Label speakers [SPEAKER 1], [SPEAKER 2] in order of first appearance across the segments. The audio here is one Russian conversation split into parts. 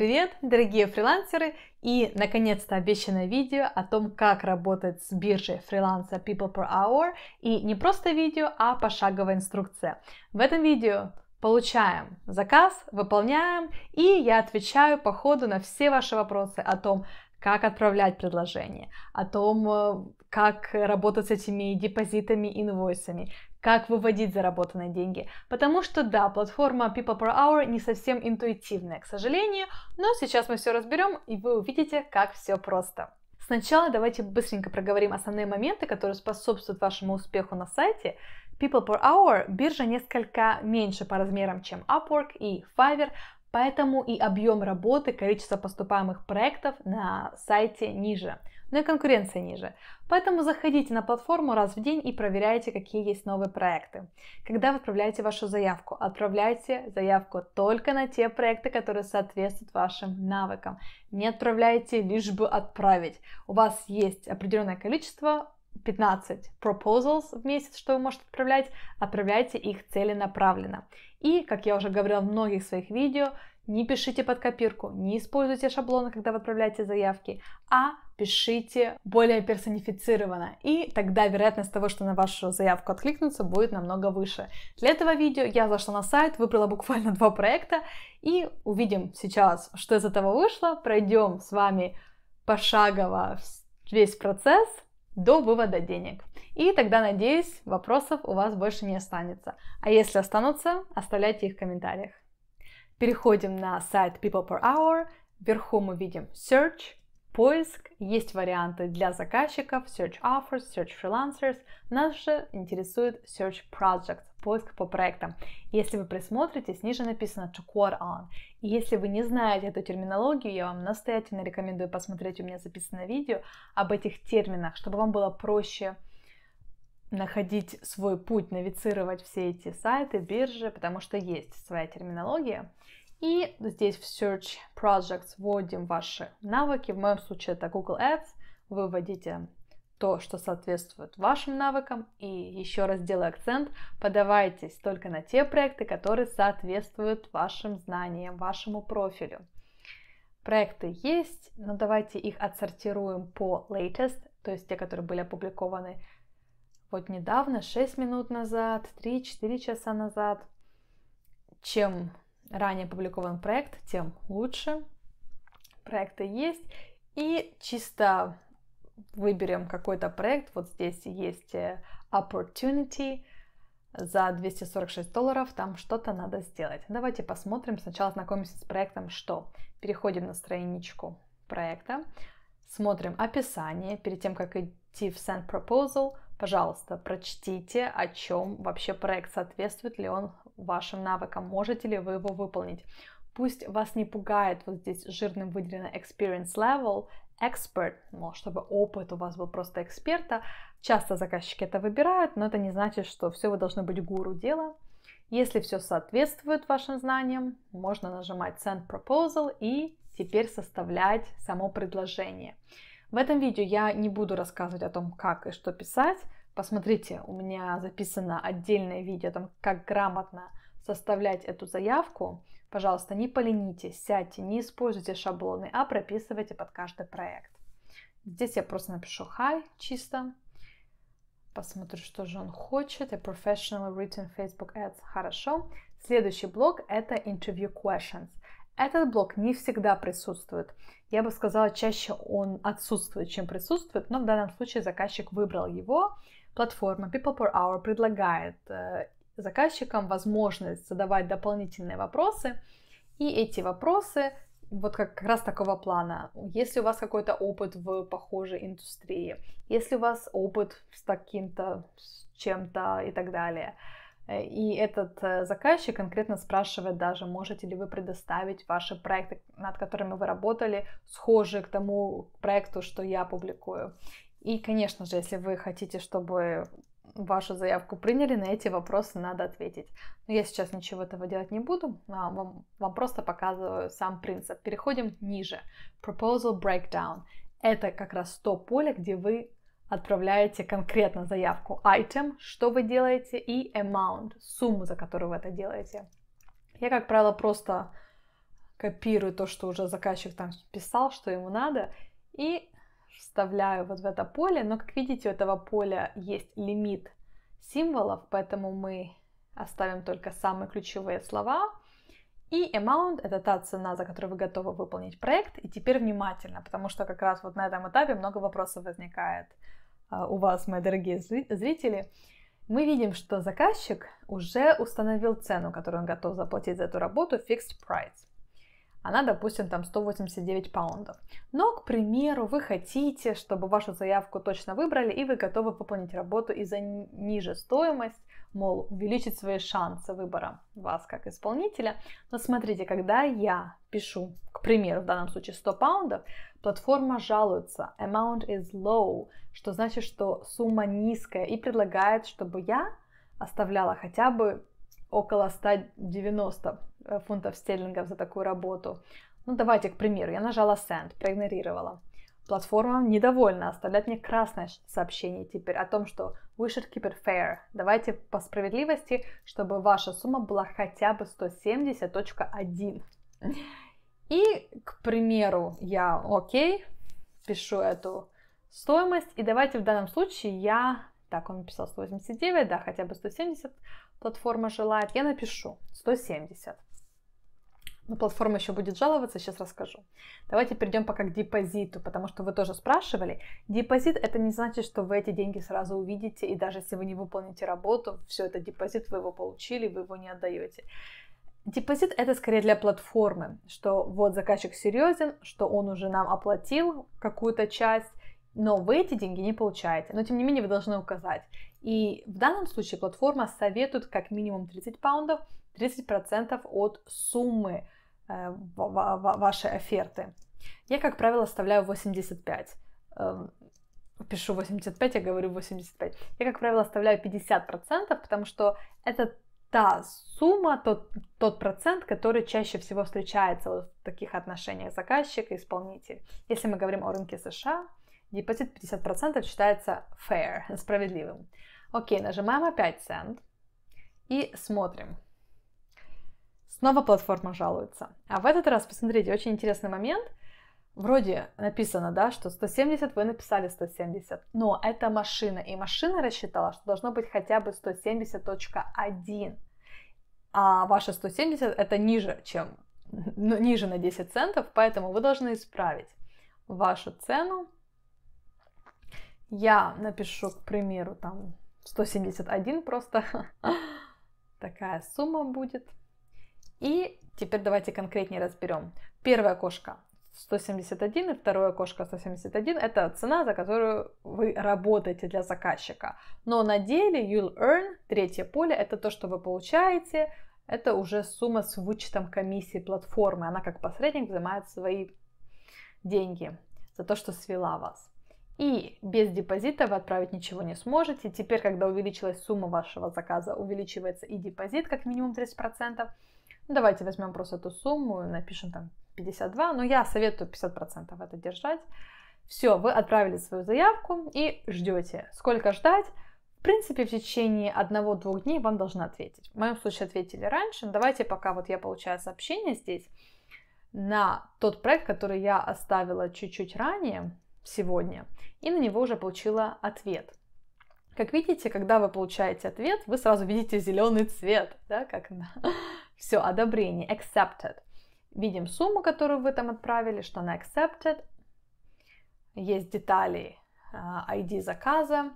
[SPEAKER 1] Привет, дорогие фрилансеры! И, наконец-то, обещанное видео о том, как работать с биржей фриланса People Per Hour. И не просто видео, а пошаговая инструкция. В этом видео получаем заказ, выполняем, и я отвечаю по ходу на все ваши вопросы о том, как отправлять предложения, о том, э, как работать с этими депозитами, инвойсами, как выводить заработанные деньги. Потому что да, платформа People Per Hour не совсем интуитивная, к сожалению, но сейчас мы все разберем и вы увидите, как все просто. Сначала давайте быстренько проговорим основные моменты, которые способствуют вашему успеху на сайте. People Per Hour биржа несколько меньше по размерам, чем Upwork и Fiverr, поэтому и объем работы, количество поступаемых проектов на сайте ниже – но и конкуренция ниже. Поэтому заходите на платформу раз в день и проверяйте, какие есть новые проекты. Когда вы отправляете вашу заявку, отправляйте заявку только на те проекты, которые соответствуют вашим навыкам. Не отправляйте лишь бы отправить. У вас есть определенное количество 15 proposals в месяц, что вы можете отправлять, отправляйте их целенаправленно. И, как я уже говорила в многих своих видео, не пишите под копирку, не используйте шаблоны, когда вы отправляете заявки, а пишите более персонифицированно, и тогда вероятность того, что на вашу заявку откликнутся, будет намного выше. Для этого видео я зашла на сайт, выбрала буквально два проекта, и увидим сейчас, что из этого вышло, пройдем с вами пошагово весь процесс, до вывода денег. И тогда, надеюсь, вопросов у вас больше не останется. А если останутся, оставляйте их в комментариях. Переходим на сайт People Per Hour. Вверху мы видим Search, поиск. Есть варианты для заказчиков, Search Offers, Search Freelancers. Нас же интересует Search Projects поиск по проектам. Если вы присмотритесь, ниже написано to core on. И если вы не знаете эту терминологию, я вам настоятельно рекомендую посмотреть, у меня записано видео об этих терминах, чтобы вам было проще находить свой путь, навицировать все эти сайты, биржи, потому что есть своя терминология. И здесь в Search Projects вводим ваши навыки. В моем случае это Google Ads. Вы вводите то, что соответствует вашим навыкам. И еще раз делаю акцент, подавайтесь только на те проекты, которые соответствуют вашим знаниям, вашему профилю. Проекты есть, но давайте их отсортируем по latest, то есть те, которые были опубликованы вот недавно, 6 минут назад, 3-4 часа назад. Чем ранее опубликован проект, тем лучше. Проекты есть. И чисто выберем какой-то проект. Вот здесь есть э, opportunity за 246 долларов. Там что-то надо сделать. Давайте посмотрим. Сначала знакомимся с проектом «Что». Переходим на страничку проекта. Смотрим описание. Перед тем, как идти в Send Proposal, пожалуйста, прочтите, о чем вообще проект, соответствует ли он вашим навыкам, можете ли вы его выполнить. Пусть вас не пугает вот здесь жирным выделено experience level, expert, ну, чтобы опыт у вас был просто эксперта. Часто заказчики это выбирают, но это не значит, что все вы должны быть гуру дела. Если все соответствует вашим знаниям, можно нажимать Send Proposal и теперь составлять само предложение. В этом видео я не буду рассказывать о том, как и что писать. Посмотрите, у меня записано отдельное видео о том, как грамотно составлять эту заявку, пожалуйста, не поленитесь, сядьте, не используйте шаблоны, а прописывайте под каждый проект. Здесь я просто напишу hi чисто, посмотрю, что же он хочет. A professional written Facebook ads. Хорошо. Следующий блок — это interview questions. Этот блок не всегда присутствует. Я бы сказала, чаще он отсутствует, чем присутствует, но в данном случае заказчик выбрал его. Платформа People per Hour предлагает э, заказчикам возможность задавать дополнительные вопросы. И эти вопросы вот как раз такого плана. Если у вас какой-то опыт в похожей индустрии, если у вас опыт с таким-то, с чем-то и так далее. Э, и этот э, заказчик конкретно спрашивает даже, можете ли вы предоставить ваши проекты, над которыми вы работали, схожие к тому проекту, что я публикую. И, конечно же, если вы хотите, чтобы вашу заявку приняли, на эти вопросы надо ответить. Но я сейчас ничего этого делать не буду, а вам, вам просто показываю сам принцип. Переходим ниже. Proposal Breakdown. Это как раз то поле, где вы отправляете конкретно заявку item, что вы делаете, и amount, сумму, за которую вы это делаете. Я, как правило, просто копирую то, что уже заказчик там писал, что ему надо, и вставляю вот в это поле, но как видите, у этого поля есть лимит символов, поэтому мы оставим только самые ключевые слова. И amount — это та цена, за которую вы готовы выполнить проект. И теперь внимательно, потому что как раз вот на этом этапе много вопросов возникает а, у вас, мои дорогие зрители. Мы видим, что заказчик уже установил цену, которую он готов заплатить за эту работу, fixed price она, допустим, там 189 паундов. Но, к примеру, вы хотите, чтобы вашу заявку точно выбрали, и вы готовы выполнить работу из за ниже стоимость, мол, увеличить свои шансы выбора вас как исполнителя. Но смотрите, когда я пишу, к примеру, в данном случае 100 паундов, платформа жалуется, amount is low, что значит, что сумма низкая, и предлагает, чтобы я оставляла хотя бы около 190 Э, фунтов стерлингов за такую работу. Ну, давайте, к примеру, я нажала Send, проигнорировала. Платформа недовольна, оставляет мне красное сообщение теперь о том, что we should keep it fair. Давайте по справедливости, чтобы ваша сумма была хотя бы 170.1. И, к примеру, я окей, пишу эту стоимость, и давайте в данном случае я, так, он написал 189, да, хотя бы 170 платформа желает, я напишу 170. Но ну, платформа еще будет жаловаться, сейчас расскажу. Давайте перейдем пока к депозиту, потому что вы тоже спрашивали. Депозит это не значит, что вы эти деньги сразу увидите, и даже если вы не выполните работу, все это депозит, вы его получили, вы его не отдаете. Депозит это скорее для платформы, что вот заказчик серьезен, что он уже нам оплатил какую-то часть, но вы эти деньги не получаете. Но тем не менее вы должны указать. И в данном случае платформа советует как минимум 30 паундов, 30% от суммы Э, ваши оферты. Я, как правило, оставляю 85. Эм, пишу 85, я говорю 85. Я, как правило, оставляю 50%, потому что это та сумма, тот, тот процент, который чаще всего встречается вот в таких отношениях заказчик и исполнитель. Если мы говорим о рынке США, депозит 50% считается fair, справедливым. Окей, нажимаем опять send и смотрим. Снова платформа жалуется. А в этот раз, посмотрите, очень интересный момент. Вроде написано, да, что 170, вы написали 170, но это машина, и машина рассчитала, что должно быть хотя бы 170.1, а ваша 170 это ниже, чем ну, ниже на 10 центов, поэтому вы должны исправить вашу цену. Я напишу, к примеру, там 171 просто. Такая сумма будет. И теперь давайте конкретнее разберем. Первое окошко 171 и второе окошко 171 это цена, за которую вы работаете для заказчика. Но на деле you'll earn, третье поле, это то, что вы получаете, это уже сумма с вычетом комиссии платформы. Она как посредник взимает свои деньги за то, что свела вас. И без депозита вы отправить ничего не сможете. Теперь, когда увеличилась сумма вашего заказа, увеличивается и депозит как минимум 30%. Ну, давайте возьмем просто эту сумму, напишем там 52, но я советую 50% это держать. Все, вы отправили свою заявку и ждете. Сколько ждать? В принципе, в течение одного-двух дней вам должны ответить. В моем случае ответили раньше. Давайте пока вот я получаю сообщение здесь на тот проект, который я оставила чуть-чуть ранее, сегодня, и на него уже получила ответ. Как видите, когда вы получаете ответ, вы сразу видите зеленый цвет, да, как на все, одобрение, accepted. Видим сумму, которую вы там отправили, что она accepted. Есть детали а, ID заказа.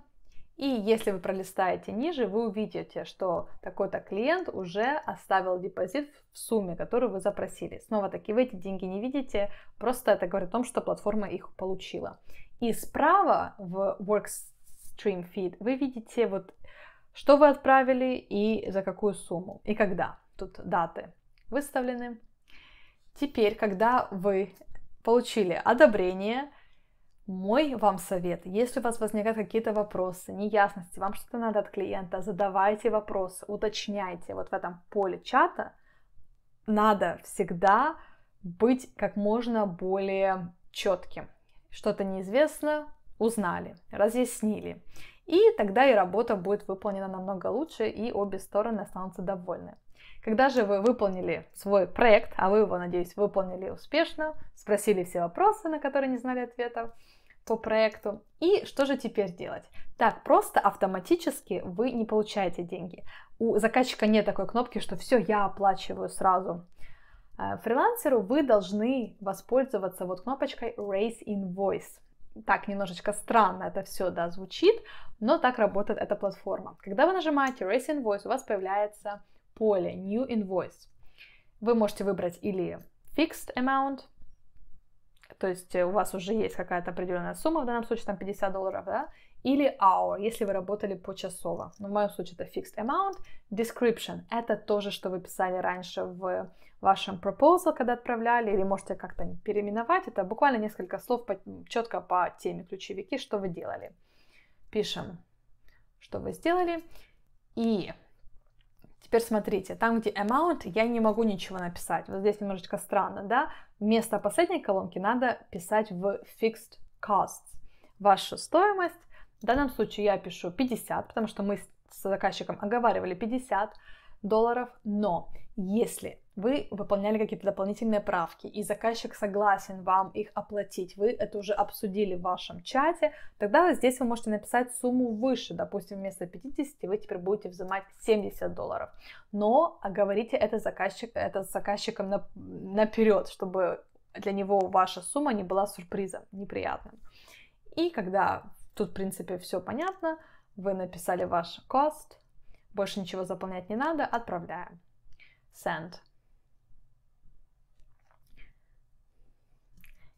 [SPEAKER 1] И если вы пролистаете ниже, вы увидите, что такой-то клиент уже оставил депозит в сумме, которую вы запросили. Снова-таки вы эти деньги не видите, просто это говорит о том, что платформа их получила. И справа в Workstream Feed вы видите вот что вы отправили и за какую сумму и когда тут даты выставлены. Теперь, когда вы получили одобрение, мой вам совет, если у вас возникают какие-то вопросы, неясности, вам что-то надо от клиента, задавайте вопросы, уточняйте. Вот в этом поле чата надо всегда быть как можно более четким. Что-то неизвестно, узнали, разъяснили. И тогда и работа будет выполнена намного лучше, и обе стороны останутся довольны. Когда же вы выполнили свой проект, а вы его, надеюсь, выполнили успешно, спросили все вопросы, на которые не знали ответов по проекту, и что же теперь делать? Так просто автоматически вы не получаете деньги. У заказчика нет такой кнопки, что все, я оплачиваю сразу. А фрилансеру вы должны воспользоваться вот кнопочкой Raise Invoice так немножечко странно это все да, звучит, но так работает эта платформа. Когда вы нажимаете Raise Invoice, у вас появляется поле New Invoice вы можете выбрать или Fixed Amount, то есть э, у вас уже есть какая-то определенная сумма, в данном случае там 50 долларов, да, или hour, если вы работали почасово. Но ну, в моем случае это fixed amount. Description — это то же, что вы писали раньше в вашем proposal, когда отправляли, или можете как-то переименовать. Это буквально несколько слов по, четко по теме ключевики, что вы делали. Пишем, что вы сделали. И Теперь смотрите, там, где amount, я не могу ничего написать. Вот здесь немножечко странно, да? Вместо последней колонки надо писать в fixed costs. Вашу стоимость. В данном случае я пишу 50, потому что мы с заказчиком оговаривали 50 долларов. Но если вы выполняли какие-то дополнительные правки, и заказчик согласен вам их оплатить, вы это уже обсудили в вашем чате, тогда здесь вы можете написать сумму выше, допустим, вместо 50 вы теперь будете взимать 70 долларов, но говорите это, заказчик, это с заказчиком на, наперед, чтобы для него ваша сумма не была сюрпризом, неприятным. И когда тут, в принципе, все понятно, вы написали ваш cost, больше ничего заполнять не надо, отправляем. Send.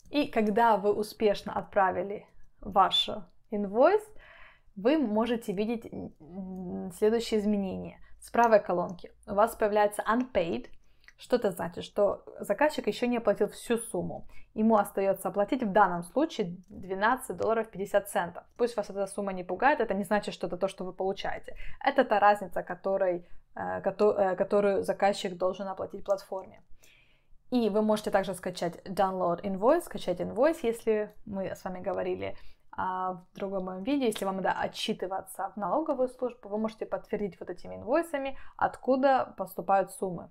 [SPEAKER 1] И когда вы успешно отправили ваш инвойс, вы можете видеть следующие изменения. С правой колонки у вас появляется unpaid, что это значит? Что заказчик еще не оплатил всю сумму. Ему остается оплатить в данном случае 12 долларов 50 центов. Пусть вас эта сумма не пугает, это не значит, что это то, что вы получаете. Это та разница, которой, э, э, которую заказчик должен оплатить платформе. И вы можете также скачать download invoice, скачать invoice, если мы с вами говорили а, в другом моем видео, если вам надо отчитываться в налоговую службу, вы можете подтвердить вот этими инвойсами, откуда поступают суммы.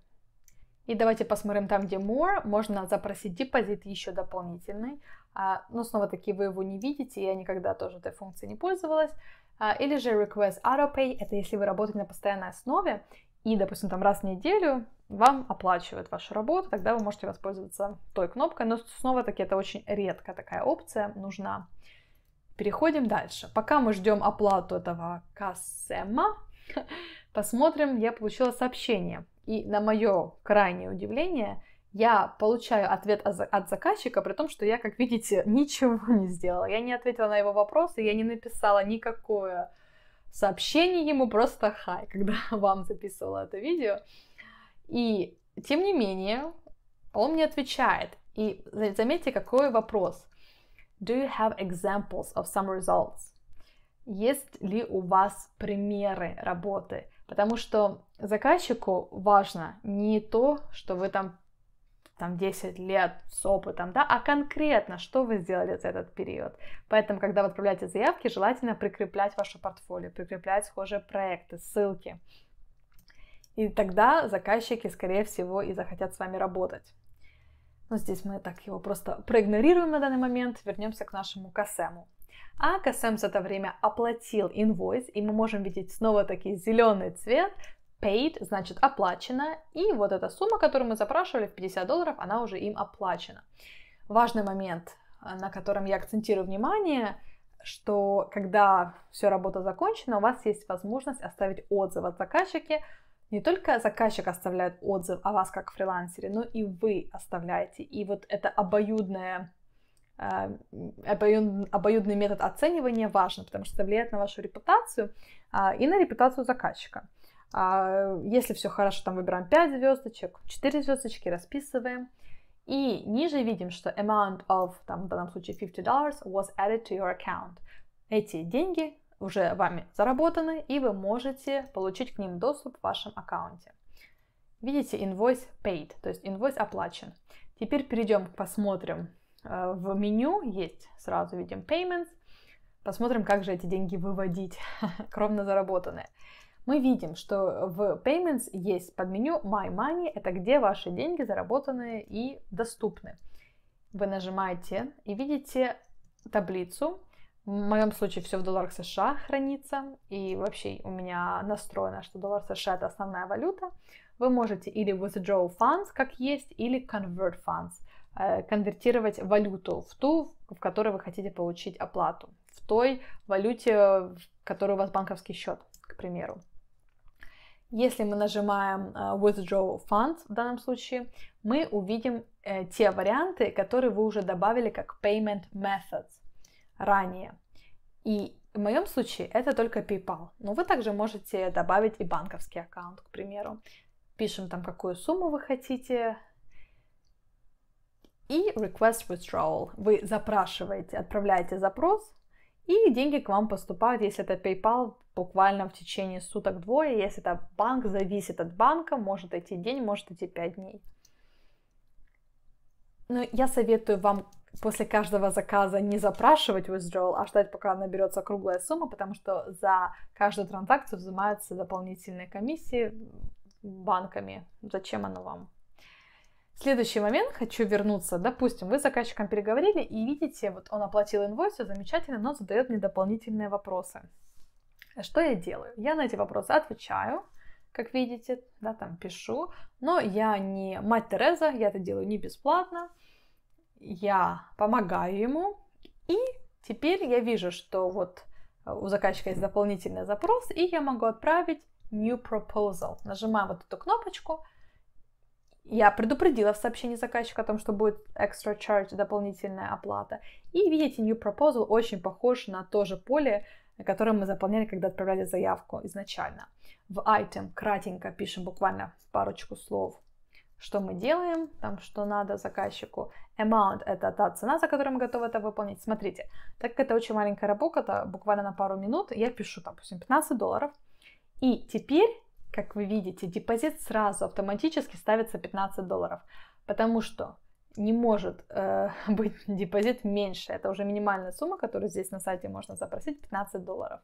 [SPEAKER 1] И давайте посмотрим там, где more, можно запросить депозит еще дополнительный, а, но снова-таки вы его не видите, я никогда тоже этой функцией не пользовалась. А, или же request autopay, это если вы работаете на постоянной основе, и, допустим, там раз в неделю вам оплачивают вашу работу, тогда вы можете воспользоваться той кнопкой. Но снова-таки это очень редко такая опция нужна. Переходим дальше. Пока мы ждем оплату этого кассема, посмотрим, я получила сообщение. И на мое крайнее удивление, я получаю ответ от заказчика, при том, что я, как видите, ничего не сделала. Я не ответила на его вопросы, я не написала никакое сообщение ему, просто хай, когда вам записывала это видео. И тем не менее, он мне отвечает. И заметьте, какой вопрос. Do you have examples of some results? Есть ли у вас примеры работы? Потому что заказчику важно не то, что вы там, там 10 лет с опытом, да, а конкретно, что вы сделали за этот период. Поэтому, когда вы отправляете заявки, желательно прикреплять ваше портфолио, прикреплять схожие проекты, ссылки. И тогда заказчики, скорее всего, и захотят с вами работать. Но здесь мы так его просто проигнорируем на данный момент, вернемся к нашему косему. А косем за это время оплатил инвойс, и мы можем видеть снова таки зеленый цвет, paid значит оплачено, и вот эта сумма, которую мы запрашивали в 50 долларов, она уже им оплачена. Важный момент, э, на котором я акцентирую внимание, что когда все работа закончена, у вас есть возможность оставить отзыв от заказчика не только заказчик оставляет отзыв о вас как фрилансере, но и вы оставляете. И вот это обоюдное э, обоюдный метод оценивания важен, потому что это влияет на вашу репутацию а, и на репутацию заказчика. А, если все хорошо, там выбираем 5 звездочек, 4 звездочки, расписываем. И ниже видим, что amount of, там в данном случае $50 was added to your account. Эти деньги уже вами заработаны, и вы можете получить к ним доступ в вашем аккаунте. Видите, invoice paid, то есть invoice оплачен. Теперь перейдем, посмотрим. Э, в меню есть, сразу видим payments. Посмотрим, как же эти деньги выводить, кровно заработанные. Мы видим, что в payments есть под меню my money, это где ваши деньги заработанные и доступны. Вы нажимаете и видите таблицу, в моем случае все в долларах США хранится, и вообще у меня настроено, что доллар США это основная валюта. Вы можете или withdraw funds, как есть, или convert funds, э, конвертировать валюту в ту, в которой вы хотите получить оплату, в той валюте, в которой у вас банковский счет, к примеру. Если мы нажимаем э, Withdraw Funds в данном случае, мы увидим э, те варианты, которые вы уже добавили как Payment Methods ранее. И в моем случае это только PayPal. Но вы также можете добавить и банковский аккаунт, к примеру. Пишем там, какую сумму вы хотите. И request withdrawal. Вы запрашиваете, отправляете запрос, и деньги к вам поступают, если это PayPal, буквально в течение суток двое. Если это банк, зависит от банка, может идти день, может идти пять дней. Но я советую вам после каждого заказа не запрашивать withdrawal, а ждать, пока наберется круглая сумма, потому что за каждую транзакцию взимаются дополнительные комиссии банками. Зачем оно вам? Следующий момент, хочу вернуться. Допустим, вы с заказчиком переговорили и видите, вот он оплатил инвойс, все замечательно, но задает мне дополнительные вопросы. Что я делаю? Я на эти вопросы отвечаю, как видите, да, там пишу, но я не мать Тереза, я это делаю не бесплатно, я помогаю ему, и теперь я вижу, что вот э, у заказчика есть дополнительный запрос, и я могу отправить new proposal. Нажимаю вот эту кнопочку. Я предупредила в сообщении заказчика о том, что будет extra charge, дополнительная оплата. И видите, new proposal очень похож на то же поле, которое мы заполняли, когда отправляли заявку изначально. В item кратенько пишем буквально парочку слов что мы делаем, там, что надо заказчику. Amount — это та цена, за которую мы готовы это выполнить. Смотрите, так как это очень маленькая работа, буквально на пару минут, я пишу, допустим, 15 долларов. И теперь, как вы видите, депозит сразу автоматически ставится 15 долларов, потому что не может э, быть депозит меньше. Это уже минимальная сумма, которую здесь на сайте можно запросить, 15 долларов.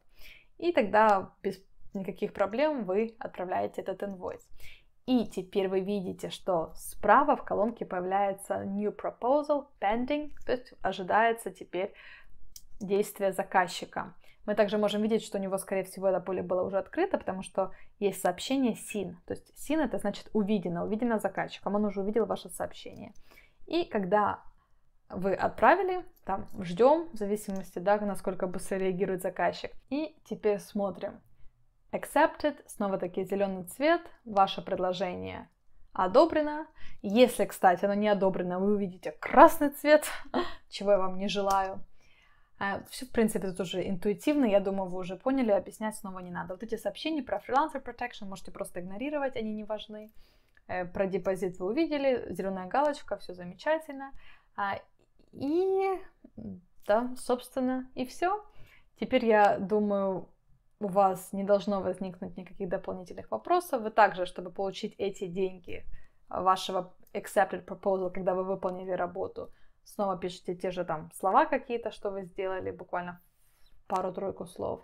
[SPEAKER 1] И тогда без никаких проблем вы отправляете этот инвойс. И теперь вы видите, что справа в колонке появляется New Proposal, Pending, то есть ожидается теперь действие заказчика. Мы также можем видеть, что у него, скорее всего, это поле было уже открыто, потому что есть сообщение seen. То есть seen это значит увидено, увидено заказчиком, он уже увидел ваше сообщение. И когда вы отправили, там ждем, в зависимости, да, насколько быстро реагирует заказчик. И теперь смотрим, Accepted, снова-таки зеленый цвет, ваше предложение одобрено. Если, кстати, оно не одобрено, вы увидите красный цвет, чего я вам не желаю. Э, все, в принципе, это уже интуитивно, я думаю, вы уже поняли, объяснять снова не надо. Вот эти сообщения про freelancer protection можете просто игнорировать, они не важны. Э, про депозит вы увидели, зеленая галочка, все замечательно. А, и, да, собственно, и все. Теперь я думаю, у вас не должно возникнуть никаких дополнительных вопросов. Вы также, чтобы получить эти деньги э, вашего accepted proposal, когда вы выполнили работу, снова пишите те же там слова какие-то, что вы сделали, буквально пару-тройку слов.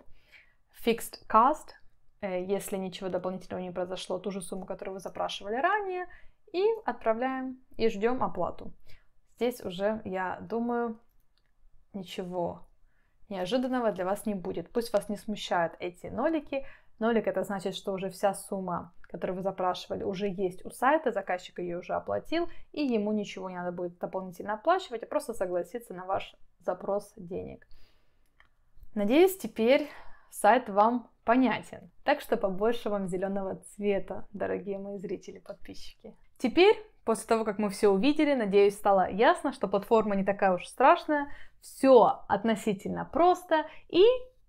[SPEAKER 1] Fixed cost, э, если ничего дополнительного не произошло, ту же сумму, которую вы запрашивали ранее, и отправляем и ждем оплату. Здесь уже, я думаю, ничего неожиданного для вас не будет. Пусть вас не смущают эти нолики. Нолик это значит, что уже вся сумма, которую вы запрашивали, уже есть у сайта, заказчик ее уже оплатил, и ему ничего не надо будет дополнительно оплачивать, а просто согласиться на ваш запрос денег. Надеюсь, теперь сайт вам понятен. Так что побольше вам зеленого цвета, дорогие мои зрители, подписчики. Теперь, после того, как мы все увидели, надеюсь, стало ясно, что платформа не такая уж страшная, все относительно просто. И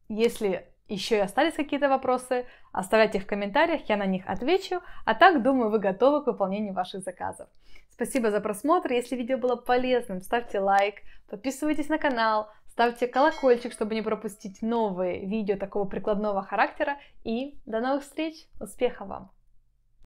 [SPEAKER 1] если еще и остались какие-то вопросы, оставляйте их в комментариях, я на них отвечу. А так, думаю, вы готовы к выполнению ваших заказов. Спасибо за просмотр. Если видео было полезным, ставьте лайк, подписывайтесь на канал, ставьте колокольчик, чтобы не пропустить новые видео такого прикладного характера. И до новых встреч! Успехов вам!